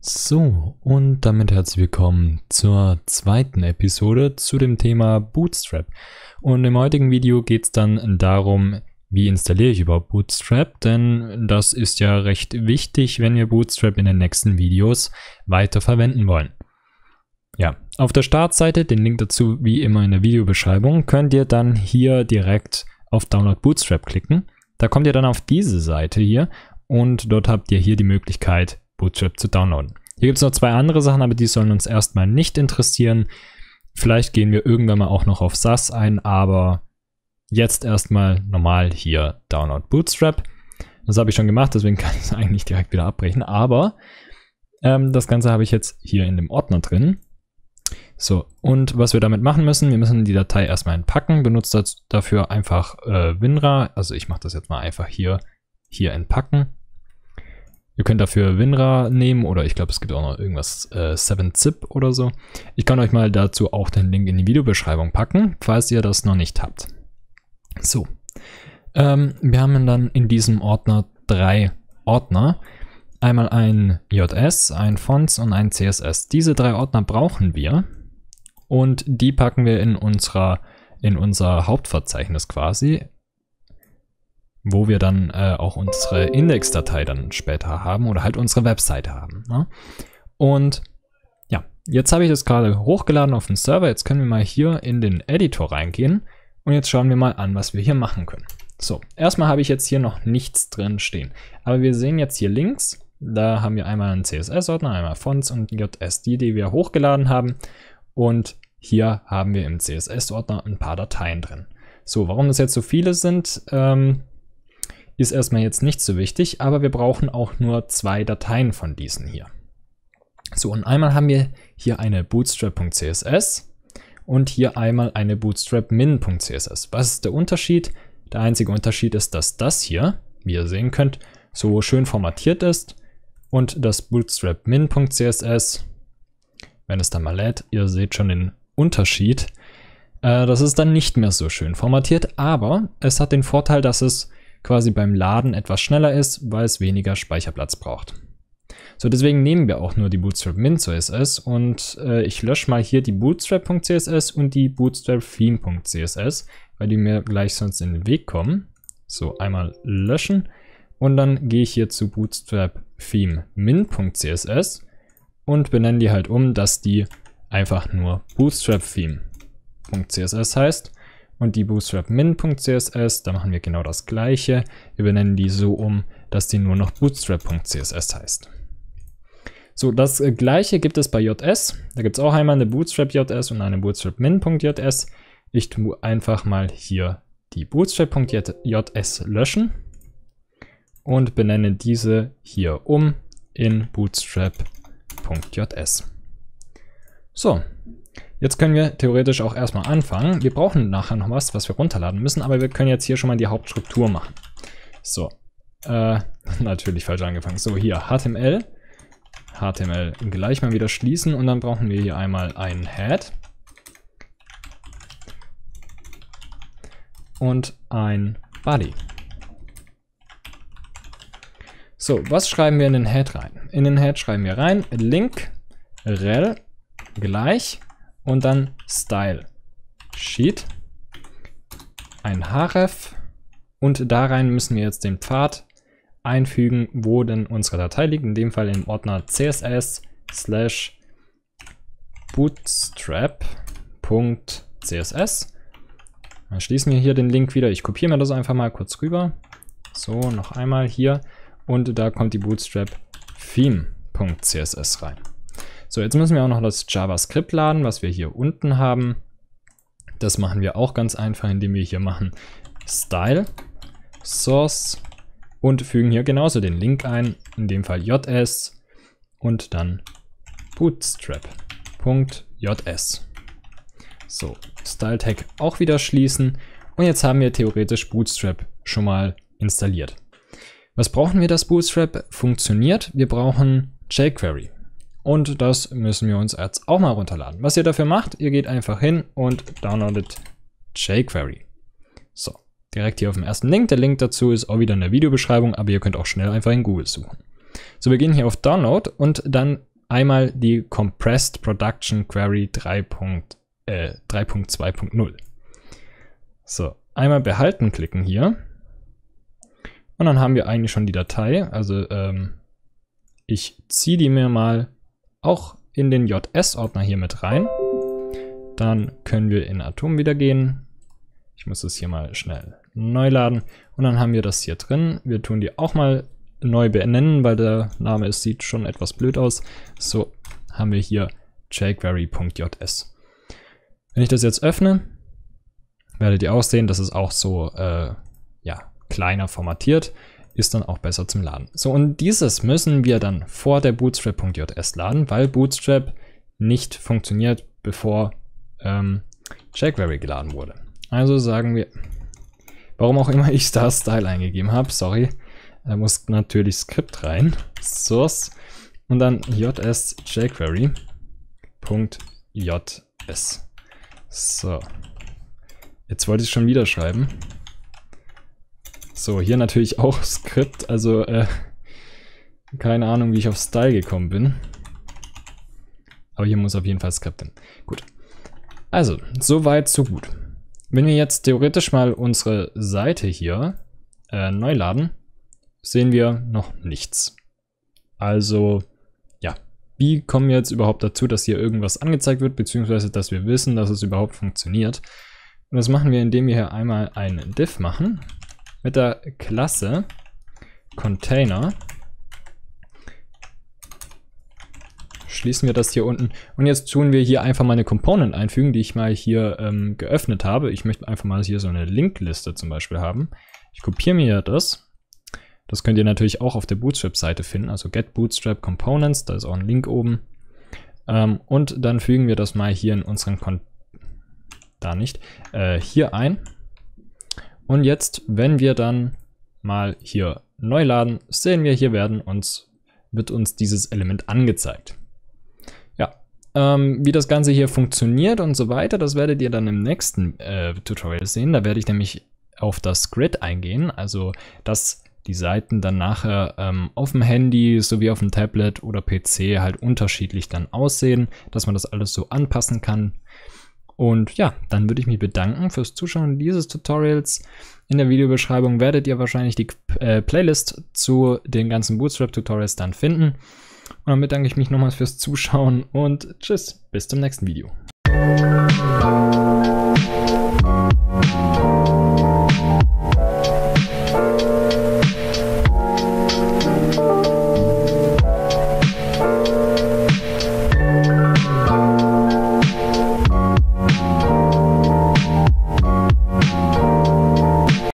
So, und damit herzlich willkommen zur zweiten Episode zu dem Thema Bootstrap. Und im heutigen Video geht es dann darum, wie installiere ich überhaupt Bootstrap, denn das ist ja recht wichtig, wenn wir Bootstrap in den nächsten Videos weiter verwenden wollen. Ja, auf der Startseite, den Link dazu wie immer in der Videobeschreibung, könnt ihr dann hier direkt auf Download Bootstrap klicken. Da kommt ihr dann auf diese Seite hier und dort habt ihr hier die Möglichkeit, Bootstrap zu downloaden. Hier gibt es noch zwei andere Sachen, aber die sollen uns erstmal nicht interessieren. Vielleicht gehen wir irgendwann mal auch noch auf SAS ein, aber jetzt erstmal normal hier Download Bootstrap. Das habe ich schon gemacht, deswegen kann ich es eigentlich direkt wieder abbrechen, aber ähm, das Ganze habe ich jetzt hier in dem Ordner drin. So, und was wir damit machen müssen, wir müssen die Datei erstmal entpacken, benutzt dafür einfach äh, WinRAR, also ich mache das jetzt mal einfach hier, hier entpacken. Ihr könnt dafür WinRAR nehmen oder ich glaube, es gibt auch noch irgendwas äh, 7-Zip oder so. Ich kann euch mal dazu auch den Link in die Videobeschreibung packen, falls ihr das noch nicht habt. So, ähm, wir haben dann in diesem Ordner drei Ordner. Einmal ein JS, ein Fonts und ein CSS. Diese drei Ordner brauchen wir und die packen wir in, unserer, in unser Hauptverzeichnis quasi wo wir dann äh, auch unsere Index-Datei dann später haben oder halt unsere Webseite haben. Ne? Und ja, jetzt habe ich das gerade hochgeladen auf den Server. Jetzt können wir mal hier in den Editor reingehen und jetzt schauen wir mal an, was wir hier machen können. So, erstmal habe ich jetzt hier noch nichts drin stehen. Aber wir sehen jetzt hier links, da haben wir einmal einen CSS-Ordner, einmal Fonts und JSD, die wir hochgeladen haben. Und hier haben wir im CSS-Ordner ein paar Dateien drin. So, warum das jetzt so viele sind, ähm, ist erstmal jetzt nicht so wichtig, aber wir brauchen auch nur zwei Dateien von diesen hier. So, und einmal haben wir hier eine bootstrap.css und hier einmal eine bootstrap-min.css. Was ist der Unterschied? Der einzige Unterschied ist, dass das hier, wie ihr sehen könnt, so schön formatiert ist und das bootstrap-min.css, wenn es dann mal lädt, ihr seht schon den Unterschied, äh, das ist dann nicht mehr so schön formatiert, aber es hat den Vorteil, dass es quasi beim Laden etwas schneller ist, weil es weniger Speicherplatz braucht. So, deswegen nehmen wir auch nur die Bootstrap Min CSS und äh, ich lösche mal hier die Bootstrap.css und die Bootstrap Theme.css, weil die mir gleich sonst in den Weg kommen. So, einmal löschen und dann gehe ich hier zu Bootstrap Theme Min.css und benenne die halt um, dass die einfach nur Bootstrap Theme.css heißt und die Bootstrap min.css, da machen wir genau das gleiche. Wir benennen die so um, dass die nur noch bootstrap.css heißt. So, das äh, gleiche gibt es bei JS. Da gibt es auch einmal eine Bootstrap JS und eine Bootstrap min.js. Ich tue einfach mal hier die Bootstrap.js löschen und benenne diese hier um in Bootstrap.js. So, Jetzt können wir theoretisch auch erstmal anfangen. Wir brauchen nachher noch was, was wir runterladen müssen, aber wir können jetzt hier schon mal die Hauptstruktur machen. So, äh, natürlich falsch angefangen. So, hier HTML. HTML gleich mal wieder schließen und dann brauchen wir hier einmal einen Head. Und ein Body. So, was schreiben wir in den Head rein? In den Head schreiben wir rein link rel gleich und dann Style Sheet, ein href und da rein müssen wir jetzt den Pfad einfügen, wo denn unsere Datei liegt, in dem Fall im Ordner css slash bootstrap.css. Dann schließen wir hier den Link wieder. Ich kopiere mir das einfach mal kurz rüber. So, noch einmal hier. Und da kommt die Bootstrap Theme.css rein. So, jetzt müssen wir auch noch das JavaScript laden, was wir hier unten haben. Das machen wir auch ganz einfach, indem wir hier machen Style, Source und fügen hier genauso den Link ein, in dem Fall JS und dann bootstrap.js. So, Style Tag auch wieder schließen und jetzt haben wir theoretisch Bootstrap schon mal installiert. Was brauchen wir, dass Bootstrap funktioniert? Wir brauchen jQuery. Und das müssen wir uns jetzt auch mal runterladen. Was ihr dafür macht, ihr geht einfach hin und downloadet jQuery. So, direkt hier auf dem ersten Link. Der Link dazu ist auch wieder in der Videobeschreibung, aber ihr könnt auch schnell einfach in Google suchen. So, wir gehen hier auf Download und dann einmal die Compressed Production Query 3.2.0. Äh, so, einmal behalten klicken hier. Und dann haben wir eigentlich schon die Datei. Also ähm, ich ziehe die mir mal auch in den JS-Ordner hier mit rein. Dann können wir in Atom wieder gehen. Ich muss das hier mal schnell neu laden. Und dann haben wir das hier drin. Wir tun die auch mal neu benennen, weil der Name ist, sieht schon etwas blöd aus. So haben wir hier jQuery.js. Wenn ich das jetzt öffne, werdet ihr auch sehen, dass es auch so äh, ja, kleiner formatiert ist dann auch besser zum Laden. So, und dieses müssen wir dann vor der Bootstrap.js laden, weil Bootstrap nicht funktioniert, bevor ähm, jQuery geladen wurde. Also sagen wir, warum auch immer ich da Style eingegeben habe, sorry, da muss natürlich Skript rein, Source und dann js jQuery.js. So, jetzt wollte ich schon wieder schreiben. So, hier natürlich auch Skript, also äh, keine Ahnung, wie ich auf Style gekommen bin. Aber hier muss auf jeden Fall Skript hin. Gut. Also, so weit, so gut. Wenn wir jetzt theoretisch mal unsere Seite hier äh, neu laden, sehen wir noch nichts. Also, ja. Wie kommen wir jetzt überhaupt dazu, dass hier irgendwas angezeigt wird, beziehungsweise dass wir wissen, dass es überhaupt funktioniert? Und das machen wir, indem wir hier einmal einen Diff machen mit der Klasse Container schließen wir das hier unten. Und jetzt tun wir hier einfach mal eine Component einfügen, die ich mal hier ähm, geöffnet habe. Ich möchte einfach mal hier so eine Linkliste zum Beispiel haben. Ich kopiere mir das. Das könnt ihr natürlich auch auf der Bootstrap-Seite finden, also get bootstrap components, da ist auch ein Link oben. Ähm, und dann fügen wir das mal hier in unseren Kon da nicht, äh, hier ein. Und jetzt, wenn wir dann mal hier neu laden, sehen wir, hier werden uns, wird uns dieses Element angezeigt. Ja, ähm, wie das Ganze hier funktioniert und so weiter, das werdet ihr dann im nächsten äh, Tutorial sehen. Da werde ich nämlich auf das Grid eingehen, also dass die Seiten dann nachher ähm, auf dem Handy sowie auf dem Tablet oder PC halt unterschiedlich dann aussehen, dass man das alles so anpassen kann. Und ja, dann würde ich mich bedanken fürs Zuschauen dieses Tutorials. In der Videobeschreibung werdet ihr wahrscheinlich die äh, Playlist zu den ganzen Bootstrap-Tutorials dann finden. Und damit danke ich mich nochmals fürs Zuschauen und tschüss, bis zum nächsten Video.